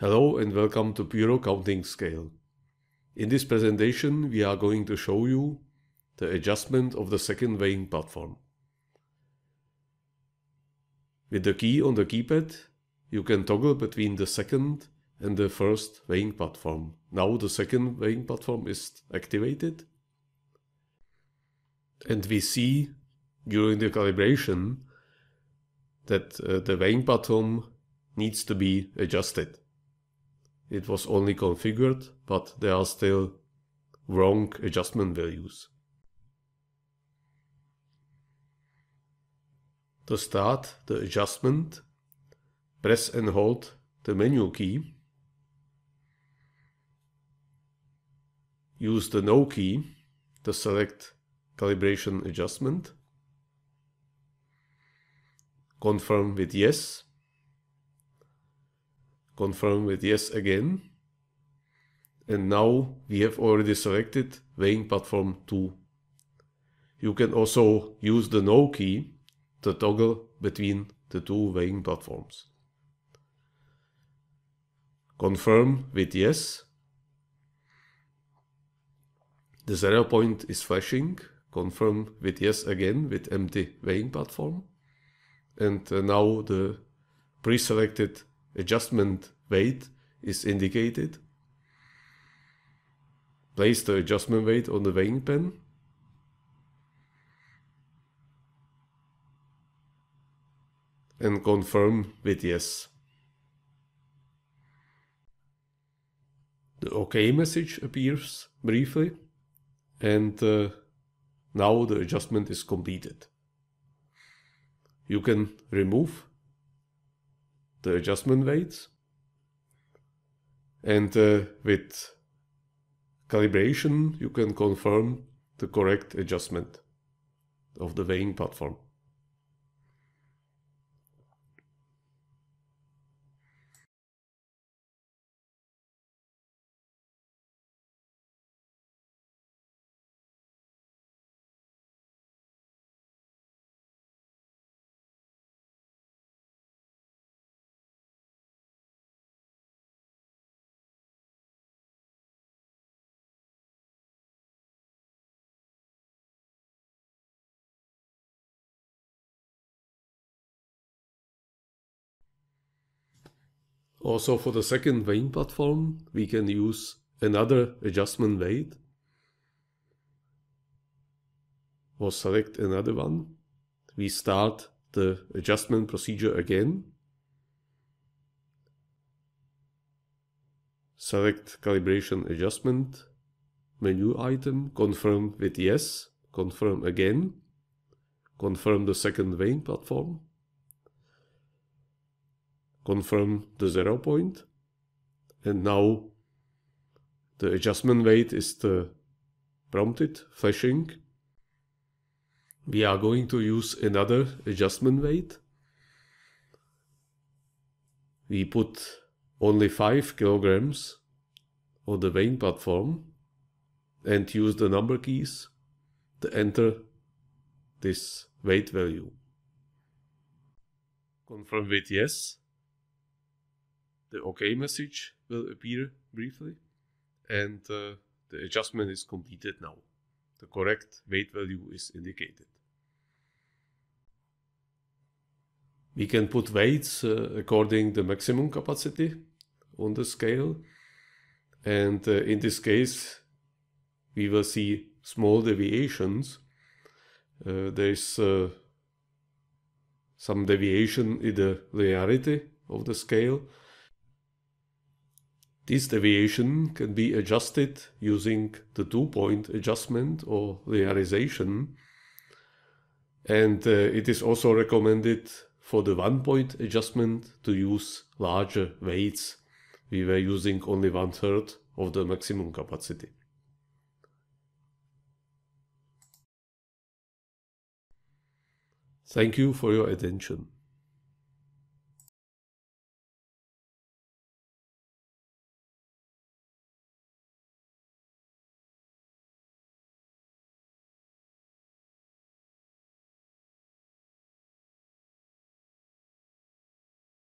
Hello and welcome to Puro Counting Scale. In this presentation we are going to show you the adjustment of the second weighing platform. With the key on the keypad you can toggle between the second and the first weighing platform. Now the second weighing platform is activated and we see during the calibration that uh, the weighing platform needs to be adjusted it was only configured, but there are still wrong adjustment values. To start the adjustment, press and hold the menu key. Use the no key to select calibration adjustment. Confirm with yes confirm with yes again. And now we have already selected weighing platform 2. You can also use the no key to toggle between the two weighing platforms. Confirm with yes. The zero point is flashing. Confirm with yes again with empty weighing platform. And uh, now the pre-selected adjustment weight is indicated. Place the adjustment weight on the weighing pan, And confirm with yes. The OK message appears briefly and uh, now the adjustment is completed. You can remove the adjustment weights. And uh, with calibration, you can confirm the correct adjustment of the weighing platform. Also for the second vein platform, we can use another adjustment weight or select another one. We start the adjustment procedure again. Select calibration adjustment menu item, confirm with yes, confirm again, confirm the second vein platform confirm the zero point. And now the adjustment weight is the prompted flashing. We are going to use another adjustment weight. We put only 5 kilograms on the weighing platform and use the number keys to enter this weight value. Confirm with yes the OK message will appear briefly and uh, the adjustment is completed now. The correct weight value is indicated. We can put weights uh, according the maximum capacity on the scale and uh, in this case we will see small deviations. Uh, there is uh, some deviation in the linearity of the scale this deviation can be adjusted using the two-point adjustment or linearization. And uh, it is also recommended for the one-point adjustment to use larger weights. We were using only one-third of the maximum capacity. Thank you for your attention.